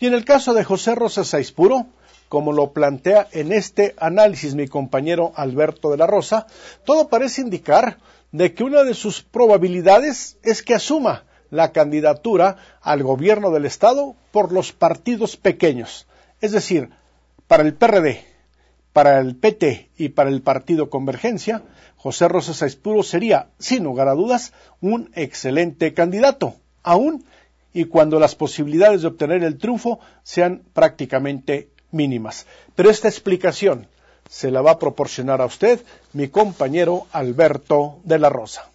Y en el caso de José Rosa Saispuro, como lo plantea en este análisis mi compañero Alberto de la Rosa, todo parece indicar de que una de sus probabilidades es que asuma la candidatura al gobierno del Estado por los partidos pequeños, es decir, para el PRD, para el PT y para el Partido Convergencia, José Rosa Saispuro sería, sin lugar a dudas, un excelente candidato, aún y cuando las posibilidades de obtener el triunfo sean prácticamente mínimas. Pero esta explicación se la va a proporcionar a usted mi compañero Alberto de la Rosa.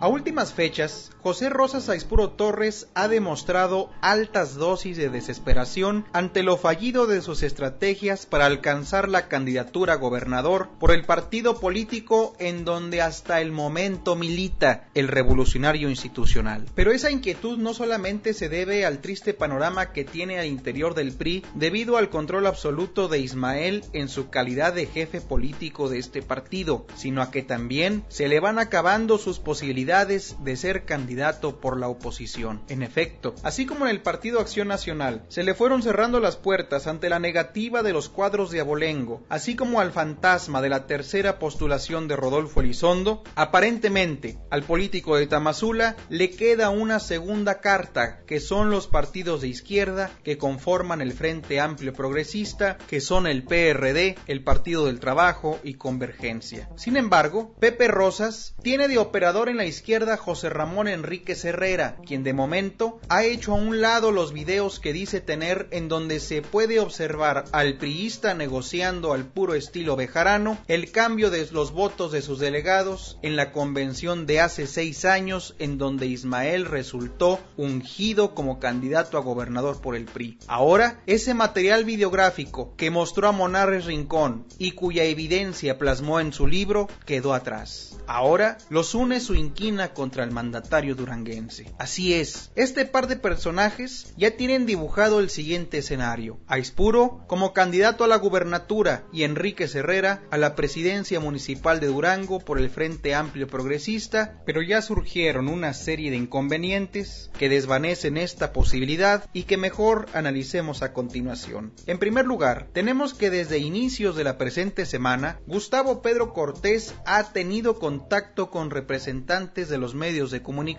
A últimas fechas, José Rosas Aispuro Torres ha demostrado altas dosis de desesperación ante lo fallido de sus estrategias para alcanzar la candidatura a gobernador por el partido político en donde hasta el momento milita el revolucionario institucional. Pero esa inquietud no solamente se debe al triste panorama que tiene al interior del PRI debido al control absoluto de Ismael en su calidad de jefe político de este partido, sino a que también se le van acabando sus posibilidades de ser candidato por la oposición. En efecto, así como en el Partido Acción Nacional, se le fueron cerrando las puertas ante la negativa de los cuadros de Abolengo, así como al fantasma de la tercera postulación de Rodolfo Elizondo, aparentemente al político de Tamazula le queda una segunda carta, que son los partidos de izquierda que conforman el Frente Amplio Progresista, que son el PRD, el Partido del Trabajo y Convergencia. Sin embargo, Pepe Rosas tiene de operador en la izquierda José Ramón Enrique Herrera, quien de momento ha hecho a un lado los videos que dice tener en donde se puede observar al priista negociando al puro estilo bejarano el cambio de los votos de sus delegados en la convención de hace seis años en donde Ismael resultó ungido como candidato a gobernador por el PRI. Ahora, ese material videográfico que mostró a Monarres Rincón y cuya evidencia plasmó en su libro quedó atrás. Ahora los une su inquina contra el mandatario duranguense. Así es, este par de personajes ya tienen dibujado el siguiente escenario. Aispuro como candidato a la gubernatura y Enrique Herrera a la presidencia municipal de Durango por el Frente Amplio Progresista, pero ya surgieron una serie de inconvenientes que desvanecen esta posibilidad y que mejor analicemos a continuación. En primer lugar, tenemos que desde inicios de la presente semana, Gustavo Pedro Cortés ha tenido contacto con representantes de los medios de comunicación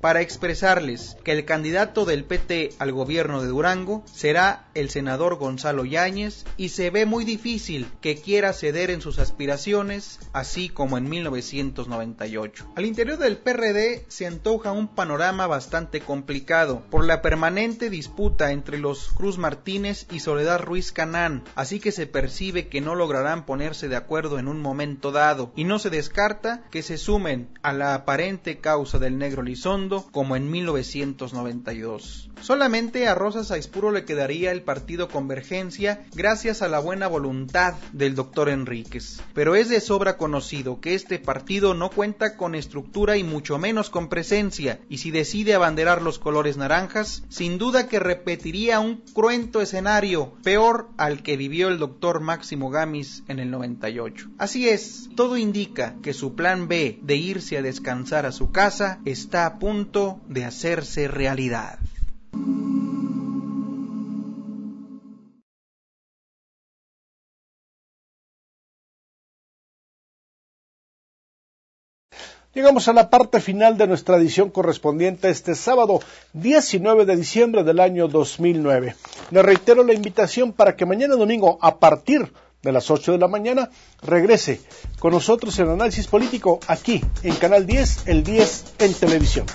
para expresarles que el candidato del PT al gobierno de Durango será el senador Gonzalo Yáñez y se ve muy difícil que quiera ceder en sus aspiraciones, así como en 1998. Al interior del PRD se antoja un panorama bastante complicado por la permanente disputa entre los Cruz Martínez y Soledad Ruiz Canán, así que se percibe que no lograrán ponerse de acuerdo en un momento dado y no se descarta que se sumen a la aparente causa del negro como en 1992. Solamente a Rosas Aispuro le quedaría el partido Convergencia gracias a la buena voluntad del doctor Enríquez, pero es de sobra conocido que este partido no cuenta con estructura y mucho menos con presencia, y si decide abanderar los colores naranjas, sin duda que repetiría un cruento escenario peor al que vivió el doctor Máximo Gamis en el 98. Así es, todo indica que su plan B de irse a descansar a su casa es está a punto de hacerse realidad. Llegamos a la parte final de nuestra edición correspondiente este sábado 19 de diciembre del año 2009. Les reitero la invitación para que mañana domingo, a partir de las 8 de la mañana, regrese con nosotros en Análisis Político aquí en Canal 10, el 10 en televisión.